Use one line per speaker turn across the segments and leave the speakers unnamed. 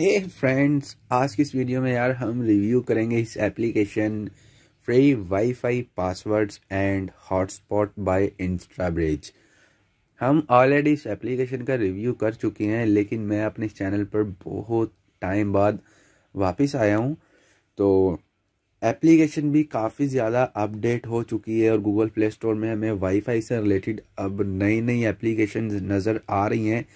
हे hey friends आज की इस वीडियो में यार हम रिव्यू करेंगे इस application free wifi passwords and hotspot by Instabridge हम ऑलरेडी इस एप्लीकेशन का रिव्यू कर चुके हैं लेकिन मैं अपने इस चैनल पर बहुत टाइम बाद वापस आया हूँ तो एप्लीकेशन भी काफ़ी ज़्यादा अपडेट हो चुकी है और गूगल प्ले स्टोर में हमें वाईफाई से रिलेटेड अब नई नई एप्लीकेशन नज़र आ रही हैं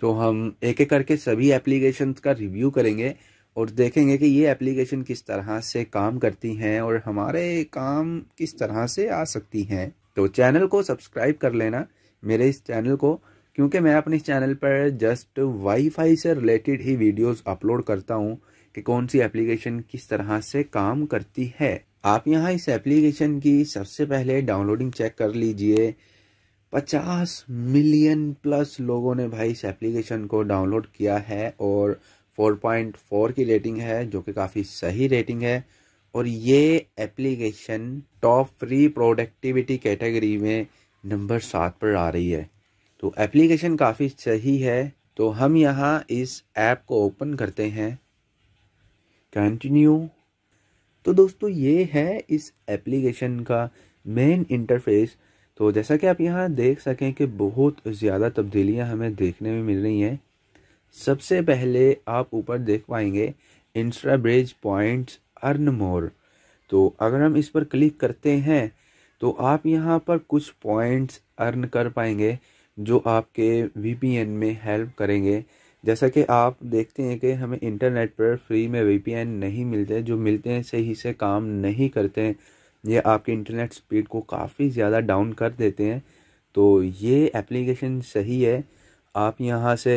तो हम एक एक करके सभी एप्लीकेशन का रिव्यू करेंगे और देखेंगे कि ये एप्लीकेशन किस तरह से काम करती हैं और हमारे काम किस तरह से आ सकती हैं तो चैनल को सब्सक्राइब कर लेना मेरे इस चैनल को क्योंकि मैं अपने चैनल पर जस्ट वाईफाई से रिलेटेड ही वीडियोस अपलोड करता हूँ कि कौन सी एप्लीकेशन किस तरह से काम करती है आप यहाँ इस एप्लीकेशन की सबसे पहले डाउनलोडिंग चेक कर लीजिए पचास मिलियन प्लस लोगों ने भाई इस एप्लीकेशन को डाउनलोड किया है और 4.4 की रेटिंग है जो कि काफ़ी सही रेटिंग है और ये application top free productivity category में नंबर सात पर आ रही है तो एप्लीकेशन काफ़ी सही है तो हम यहाँ इस ऐप को ओपन करते हैं कंटिन्यू तो दोस्तों ये है इस एप्लीकेशन का मेन इंटरफेस तो जैसा कि आप यहाँ देख सकें कि बहुत ज़्यादा तब्दीलियाँ हमें देखने में मिल रही हैं सबसे पहले आप ऊपर देख पाएंगे Instabridge points earn more तो अगर हम इस पर क्लिक करते हैं तो आप यहाँ पर कुछ पॉइंट्स अर्न कर पाएंगे जो आपके वी में हेल्प करेंगे जैसा कि आप देखते हैं कि हमें इंटरनेट पर फ्री में वी नहीं मिलते जो मिलते हैं सही से काम नहीं करते हैं ये आपके इंटरनेट स्पीड को काफ़ी ज़्यादा डाउन कर देते हैं तो ये एप्लीकेशन सही है आप यहाँ से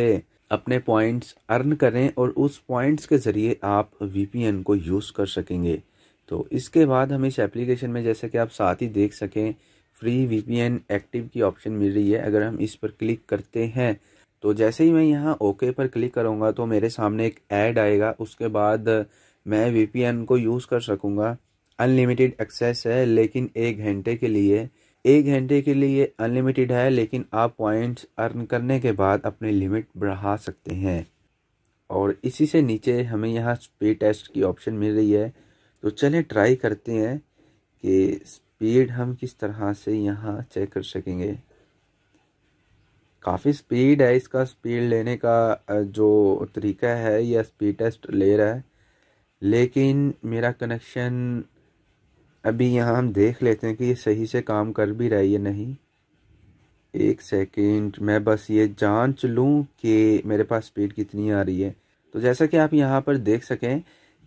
अपने पॉइंट्स अर्न करें और उस पॉइंट्स के ज़रिए आप वीपीएन को यूज़ कर सकेंगे तो इसके बाद हम इस एप्लीकेशन में जैसा कि आप साथ ही देख सकें फ्री वीपीएन एक्टिव की ऑप्शन मिल रही है अगर हम इस पर क्लिक करते हैं तो जैसे ही मैं यहाँ ओके पर क्लिक करूँगा तो मेरे सामने एक ऐड आएगा उसके बाद मैं वी को यूज़ कर सकूँगा अनलिमिटेड एक्सेस है लेकिन एक घंटे के लिए एक घंटे के लिए अनलिमिटेड है लेकिन आप पॉइंट्स अर्न करने के बाद अपनी लिमिट बढ़ा सकते हैं और इसी से नीचे हमें यहाँ स्पीड टेस्ट की ऑप्शन मिल रही है तो चलें ट्राई करते हैं कि स्पीड हम किस तरह से यहाँ चेक कर सकेंगे काफ़ी स्पीड है इसका स्पीड लेने का जो तरीका है या स्पीड टेस्ट ले रहा है लेकिन मेरा कनेक्शन अभी यहाँ हम देख लेते हैं कि ये सही से काम कर भी रहा है या नहीं एक सेकेंड मैं बस ये जांच लूँ कि मेरे पास स्पीड कितनी आ रही है तो जैसा कि आप यहाँ पर देख सकें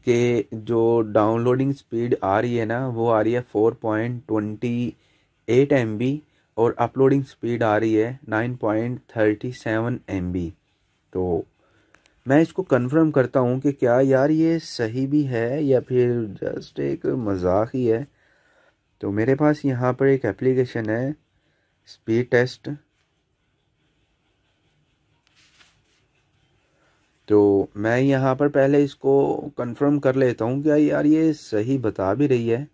कि जो डाउनलोडिंग स्पीड आ रही है ना वो आ रही है four point twenty eight M B और अपलोडिंग स्पीड आ रही है nine point thirty seven M B तो मैं इसको कंफर्म करता हूँ कि क्या यार ये सही भी है या फिर जस्ट एक मजाक ही है तो मेरे पास यहाँ पर एक एप्लीकेशन है स्पीड टेस्ट तो मैं यहाँ पर पहले इसको कंफर्म कर लेता हूँ क्या यार ये सही बता भी रही है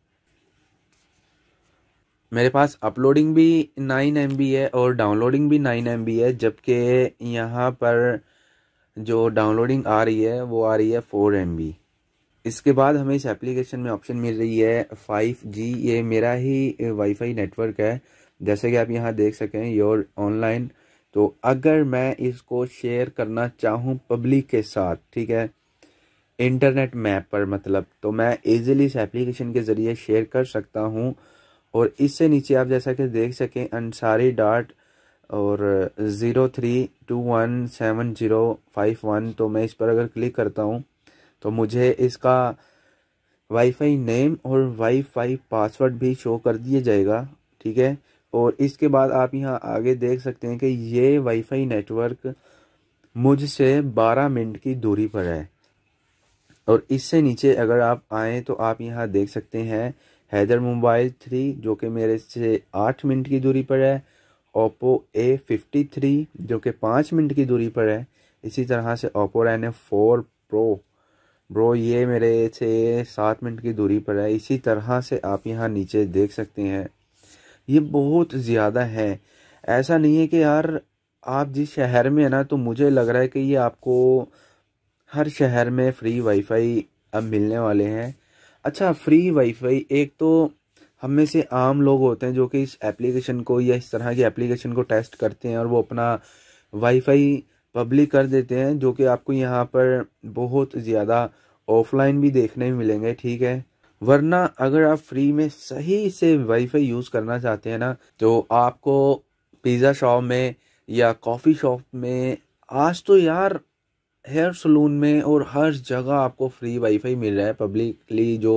मेरे पास अपलोडिंग भी नाइन एम है और डाउनलोडिंग भी नाइन एम है जबकि यहाँ पर जो डाउनलोडिंग आ रही है वो आ रही है फोर एम इसके बाद हमें इस एप्लीकेशन में ऑप्शन मिल रही है फाइव जी ये मेरा ही वाईफाई नेटवर्क है जैसे कि आप यहाँ देख सकें योर ऑनलाइन तो अगर मैं इसको शेयर करना चाहूँ पब्लिक के साथ ठीक है इंटरनेट मैप पर मतलब तो मैं इजीली इस एप्लीकेशन के ज़रिए शेयर कर सकता हूँ और इससे नीचे आप जैसा कि देख सकें अंसारी डॉट और zero three two one seven zero five one तो मैं इस पर अगर क्लिक करता हूँ तो मुझे इसका वाईफाई नेम और वाईफाई पासवर्ड भी शो कर दिया जाएगा ठीक है और इसके बाद आप यहाँ आगे देख सकते हैं कि ये वाईफाई नेटवर्क मुझसे बारह मिनट की दूरी पर है और इससे नीचे अगर आप आएँ तो आप यहाँ देख सकते हैं हैदर मोबाइल थ्री जो कि मेरे से आठ मिनट की दूरी पर है ओप्पो ए फिफ्टी थ्री जो कि पाँच मिनट की दूरी पर है इसी तरह से Oppo A four pro bro ये मेरे से सात मिनट की दूरी पर है इसी तरह से आप यहाँ नीचे देख सकते हैं ये बहुत ज़्यादा है ऐसा नहीं है कि यार आप जिस शहर में है ना तो मुझे लग रहा है कि ये आपको हर शहर में फ्री वाईफाई अब मिलने वाले हैं अच्छा फ्री वाईफाई एक तो हम में से आम लोग होते हैं जो कि इस एप्लीकेशन को या इस तरह की एप्लीकेशन को टेस्ट करते हैं और वो अपना वाईफाई पब्लिक कर देते हैं जो कि आपको यहाँ पर बहुत ज़्यादा ऑफलाइन भी देखने मिलेंगे ठीक है वरना अगर आप फ्री में सही से वाईफाई यूज़ करना चाहते हैं ना तो आपको पिज़्ज़ा शॉप में या कॉफ़ी शॉप में आज तो यार हेयर सलून में और हर जगह आपको फ्री वाईफाई मिल रहा है पब्लिकली जो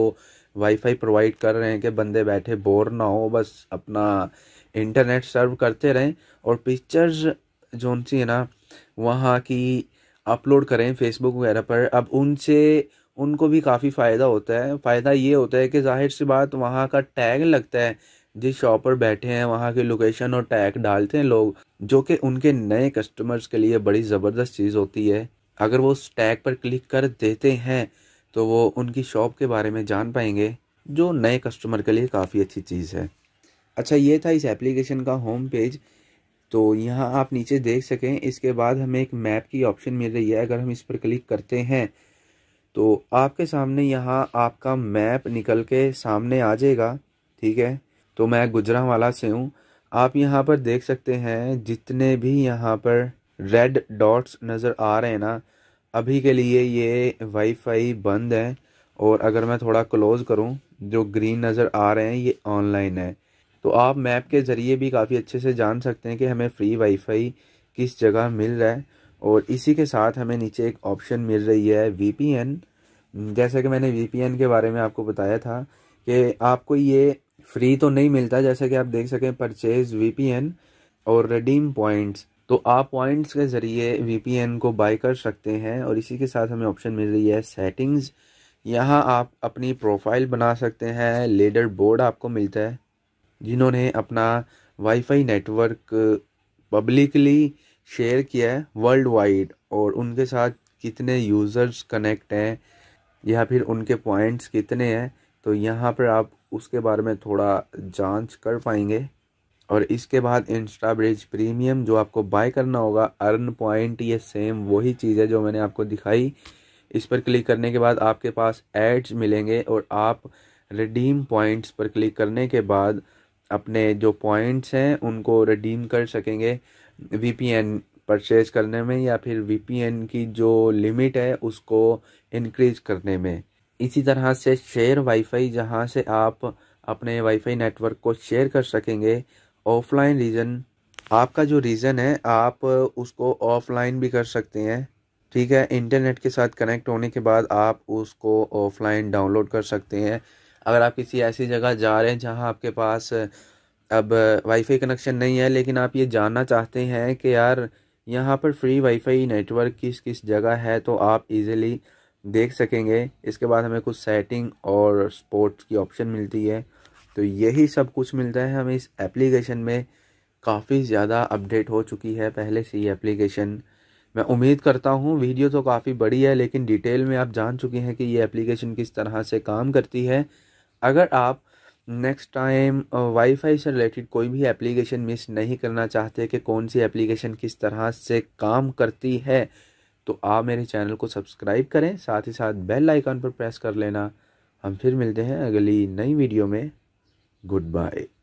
वाईफाई प्रोवाइड कर रहे हैं कि बंदे बैठे बोर ना हो बस अपना इंटरनेट सर्व करते रहें और पिक्चर्स जो सी है ना वहाँ की अपलोड करें फेसबुक वगैरह पर अब उनसे उनको भी काफ़ी फ़ायदा होता है फ़ायदा ये होता है कि जाहिर सी बात वहाँ का टैग लगता है जिस शॉप पर बैठे हैं वहाँ की लोकेशन और टैग डालते हैं लोग जो कि उनके नए कस्टमर्स के लिए बड़ी ज़बरदस्त चीज़ होती है अगर वो उस टैग पर क्लिक कर देते हैं तो वो उनकी शॉप के बारे में जान पाएंगे जो नए कस्टमर के लिए काफ़ी अच्छी चीज़ है अच्छा ये था इस एप्लीकेशन का होम पेज तो यहाँ आप नीचे देख सकें इसके बाद हमें एक मैप की ऑप्शन मिल रही है अगर हम इस पर क्लिक करते हैं तो आपके सामने यहाँ आपका मैप निकल के सामने आ जाएगा ठीक है तो मैं गुजरावाला से हूँ आप यहाँ पर देख सकते हैं जितने भी यहाँ पर रेड डॉट्स नज़र आ रहे हैं ना अभी के लिए ये वाईफाई बंद है और अगर मैं थोड़ा क्लोज़ करूँ जो ग्रीन नज़र आ रहे हैं ये ऑनलाइन है तो आप मैप के ज़रिए भी काफ़ी अच्छे से जान सकते हैं कि हमें फ्री वाईफाई किस जगह मिल रहा है और इसी के साथ हमें नीचे एक ऑप्शन मिल रही है वी जैसा कि मैंने वी के बारे में आपको बताया था कि आपको ये फ्री तो नहीं मिलता जैसा कि आप देख सकें परचेज़ वी और रिडीम पॉइंट्स तो आप पॉइंट्स के ज़रिए वीपीएन को बाय कर सकते हैं और इसी के साथ हमें ऑप्शन मिल रही है सेटिंग्स यहाँ आप अपनी प्रोफाइल बना सकते हैं लेडर बोर्ड आपको मिलता है जिन्होंने अपना वाईफाई नेटवर्क पब्लिकली शेयर किया है वर्ल्ड वाइड और उनके साथ कितने यूज़र्स कनेक्ट हैं या फिर उनके पॉइंट्स कितने हैं तो यहाँ पर आप उसके बारे में थोड़ा जांच कर पाएंगे और इसके बाद इंस्टा ब्रिज प्रीमियम जो आपको बाय करना होगा अर्न पॉइंट ये सेम वही चीज़ है जो मैंने आपको दिखाई इस पर क्लिक करने के बाद आपके पास एड्स मिलेंगे और आप रिडीम पॉइंट्स पर क्लिक करने के बाद अपने जो पॉइंट्स हैं उनको रिडीम कर सकेंगे वीपीएन परचेज करने में या फिर वीपीएन की जो लिमिट है उसको इनक्रीज करने में इसी तरह से शेयर वाईफाई जहां से आप अपने वाईफाई नेटवर्क को शेयर कर सकेंगे ऑफलाइन रीजन आपका जो रीज़न है आप उसको ऑफलाइन भी कर सकते हैं ठीक है इंटरनेट के साथ कनेक्ट होने के बाद आप उसको ऑफलाइन डाउनलोड कर सकते हैं अगर आप किसी ऐसी जगह जा रहे हैं जहां आपके पास अब वाईफाई कनेक्शन नहीं है लेकिन आप ये जानना चाहते हैं कि यार यहाँ पर फ्री वाईफाई नेटवर्क किस किस जगह है तो आप इजीली देख सकेंगे इसके बाद हमें कुछ सेटिंग और स्पोर्ट्स की ऑप्शन मिलती है तो यही सब कुछ मिलता है हमें इस एप्लीकेशन में काफ़ी ज़्यादा अपडेट हो चुकी है पहले से ये एप्लीकेशन मैं उम्मीद करता हूँ वीडियो तो काफ़ी बड़ी है लेकिन डिटेल में आप जान चुके हैं कि ये एप्लीकेशन किस तरह से काम करती है अगर आप नेक्स्ट टाइम वाईफाई से रिलेटेड कोई भी एप्लीकेशन मिस नहीं करना चाहते कि कौन सी एप्लीकेशन किस तरह से काम करती है तो आप मेरे चैनल को सब्सक्राइब करें साथ ही साथ बेल आइकन पर प्रेस कर लेना हम फिर मिलते हैं अगली नई वीडियो में goodbye